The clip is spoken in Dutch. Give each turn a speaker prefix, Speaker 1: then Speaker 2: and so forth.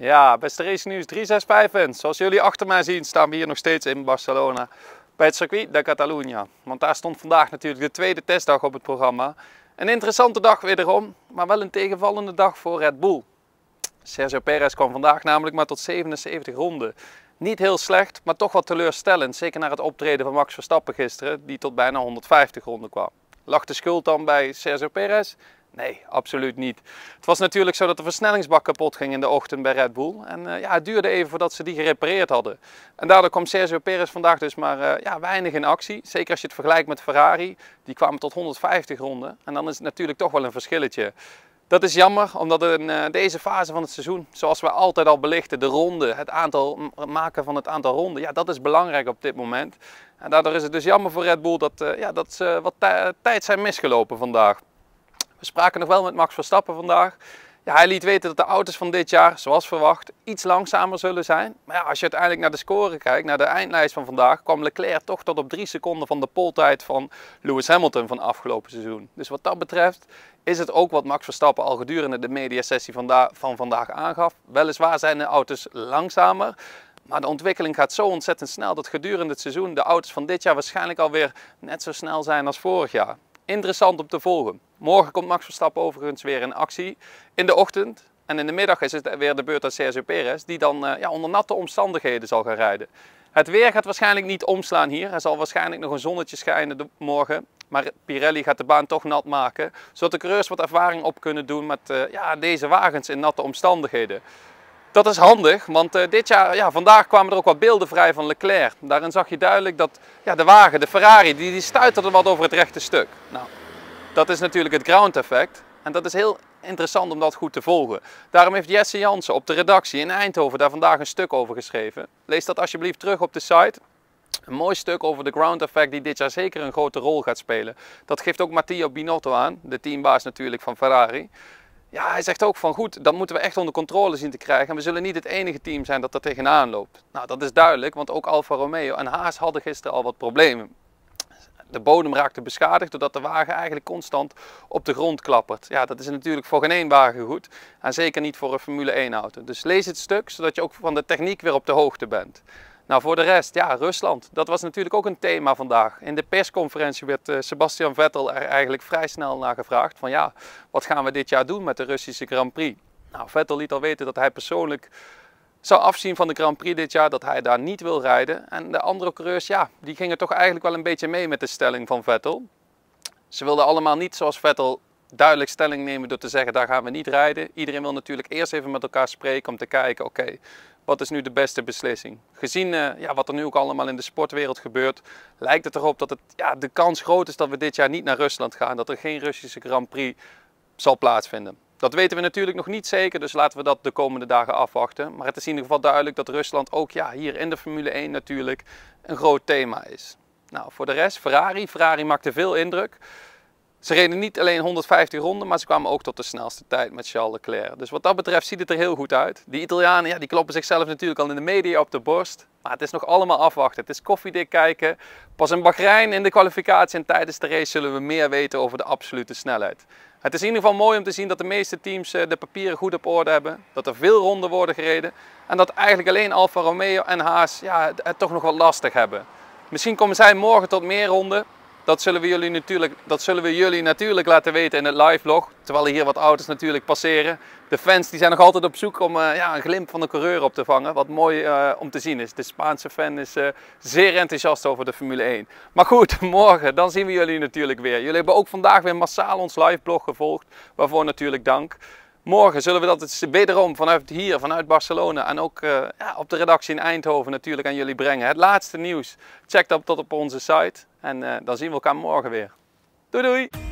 Speaker 1: Ja, beste Race Nieuws 365 Zoals jullie achter mij zien staan we hier nog steeds in Barcelona bij het circuit de Catalunya. Want daar stond vandaag natuurlijk de tweede testdag op het programma. Een interessante dag wederom, maar wel een tegenvallende dag voor Red Bull. Sergio Perez kwam vandaag namelijk maar tot 77 ronden. Niet heel slecht, maar toch wat teleurstellend. Zeker naar het optreden van Max Verstappen gisteren, die tot bijna 150 ronden kwam. Lag de schuld dan bij Sergio Perez? Nee, absoluut niet. Het was natuurlijk zo dat de versnellingsbak kapot ging in de ochtend bij Red Bull. En eh, ja, het duurde even voordat ze die gerepareerd hadden. En daardoor kwam Sergio Perez vandaag dus maar eh, ja, weinig in actie. Zeker als je het vergelijkt met Ferrari. Die kwamen tot 150 ronden. En dan is het natuurlijk toch wel een verschilletje. Dat is jammer, omdat in eh, deze fase van het seizoen, zoals we altijd al belichten, de ronde, het aantal maken van het aantal ronden, ja, dat is belangrijk op dit moment. En daardoor is het dus jammer voor Red Bull dat, ja, dat ze wat tijd zijn misgelopen vandaag. We spraken nog wel met Max Verstappen vandaag. Ja, hij liet weten dat de auto's van dit jaar, zoals verwacht, iets langzamer zullen zijn. Maar ja, als je uiteindelijk naar de score kijkt, naar de eindlijst van vandaag, kwam Leclerc toch tot op drie seconden van de poltijd van Lewis Hamilton van afgelopen seizoen. Dus wat dat betreft is het ook wat Max Verstappen al gedurende de mediasessie van vandaag aangaf. Weliswaar zijn de auto's langzamer, maar de ontwikkeling gaat zo ontzettend snel dat gedurende het seizoen de auto's van dit jaar waarschijnlijk alweer net zo snel zijn als vorig jaar. Interessant om te volgen. Morgen komt Max Verstappen overigens weer in actie in de ochtend. En in de middag is het weer de beurt aan Sergio Perez, die dan eh, ja, onder natte omstandigheden zal gaan rijden. Het weer gaat waarschijnlijk niet omslaan hier. Er zal waarschijnlijk nog een zonnetje schijnen morgen. Maar Pirelli gaat de baan toch nat maken, zodat de coureurs wat ervaring op kunnen doen met eh, ja, deze wagens in natte omstandigheden. Dat is handig, want eh, dit jaar, ja, vandaag kwamen er ook wat beelden vrij van Leclerc. Daarin zag je duidelijk dat ja, de wagen, de Ferrari, die, die stuiterde wat over het rechte stuk. Nou, dat is natuurlijk het ground effect. En dat is heel interessant om dat goed te volgen. Daarom heeft Jesse Jansen op de redactie in Eindhoven daar vandaag een stuk over geschreven. Lees dat alsjeblieft terug op de site. Een mooi stuk over de ground effect die dit jaar zeker een grote rol gaat spelen. Dat geeft ook Matteo Binotto aan, de teambaas natuurlijk van Ferrari. Ja, hij zegt ook van goed, dat moeten we echt onder controle zien te krijgen. En we zullen niet het enige team zijn dat er tegenaan loopt. Nou, dat is duidelijk, want ook Alfa Romeo en Haas hadden gisteren al wat problemen. De bodem raakte beschadigd doordat de wagen eigenlijk constant op de grond klappert. Ja, dat is natuurlijk voor geen één wagen goed. En zeker niet voor een Formule 1 auto. Dus lees het stuk, zodat je ook van de techniek weer op de hoogte bent. Nou, voor de rest, ja, Rusland. Dat was natuurlijk ook een thema vandaag. In de persconferentie werd eh, Sebastian Vettel er eigenlijk vrij snel naar gevraagd: van ja, wat gaan we dit jaar doen met de Russische Grand Prix? Nou, Vettel liet al weten dat hij persoonlijk zou afzien van de Grand Prix dit jaar, dat hij daar niet wil rijden. En de andere coureurs, ja, die gingen toch eigenlijk wel een beetje mee met de stelling van Vettel. Ze wilden allemaal niet zoals Vettel duidelijk stelling nemen door te zeggen daar gaan we niet rijden. Iedereen wil natuurlijk eerst even met elkaar spreken om te kijken, oké, wat is nu de beste beslissing. Gezien eh, ja, wat er nu ook allemaal in de sportwereld gebeurt, lijkt het erop dat het, ja, de kans groot is dat we dit jaar niet naar Rusland gaan. Dat er geen Russische Grand Prix zal plaatsvinden. Dat weten we natuurlijk nog niet zeker, dus laten we dat de komende dagen afwachten. Maar het is in ieder geval duidelijk dat Rusland ook ja, hier in de Formule 1 natuurlijk een groot thema is. Nou, voor de rest, Ferrari. Ferrari maakte veel indruk. Ze reden niet alleen 150 ronden, maar ze kwamen ook tot de snelste tijd met Charles Leclerc. Dus wat dat betreft ziet het er heel goed uit. Die Italianen ja, die kloppen zichzelf natuurlijk al in de media op de borst. Maar het is nog allemaal afwachten. Het is koffiedik kijken. Pas in Bahrein in de kwalificatie en tijdens de race zullen we meer weten over de absolute snelheid. Het is in ieder geval mooi om te zien dat de meeste teams eh, de papieren goed op orde hebben. Dat er veel ronden worden gereden. En dat eigenlijk alleen Alfa Romeo en Haas ja, het, het toch nog wel lastig hebben. Misschien komen zij morgen tot meer ronden. Dat zullen, we jullie natuurlijk, dat zullen we jullie natuurlijk laten weten in het live vlog. Terwijl hier wat auto's natuurlijk passeren. De fans die zijn nog altijd op zoek om eh, ja, een glimp van de coureur op te vangen. Wat mooi eh, om te zien is. De Spaanse fan is eh, zeer enthousiast over de Formule 1. Maar goed, morgen dan zien we jullie natuurlijk weer. Jullie hebben ook vandaag weer massaal ons live blog gevolgd. Waarvoor natuurlijk dank. Morgen zullen we dat wederom vanuit hier, vanuit Barcelona en ook eh, ja, op de redactie in Eindhoven natuurlijk aan jullie brengen. Het laatste nieuws, check dat tot op onze site en eh, dan zien we elkaar morgen weer. Doei doei!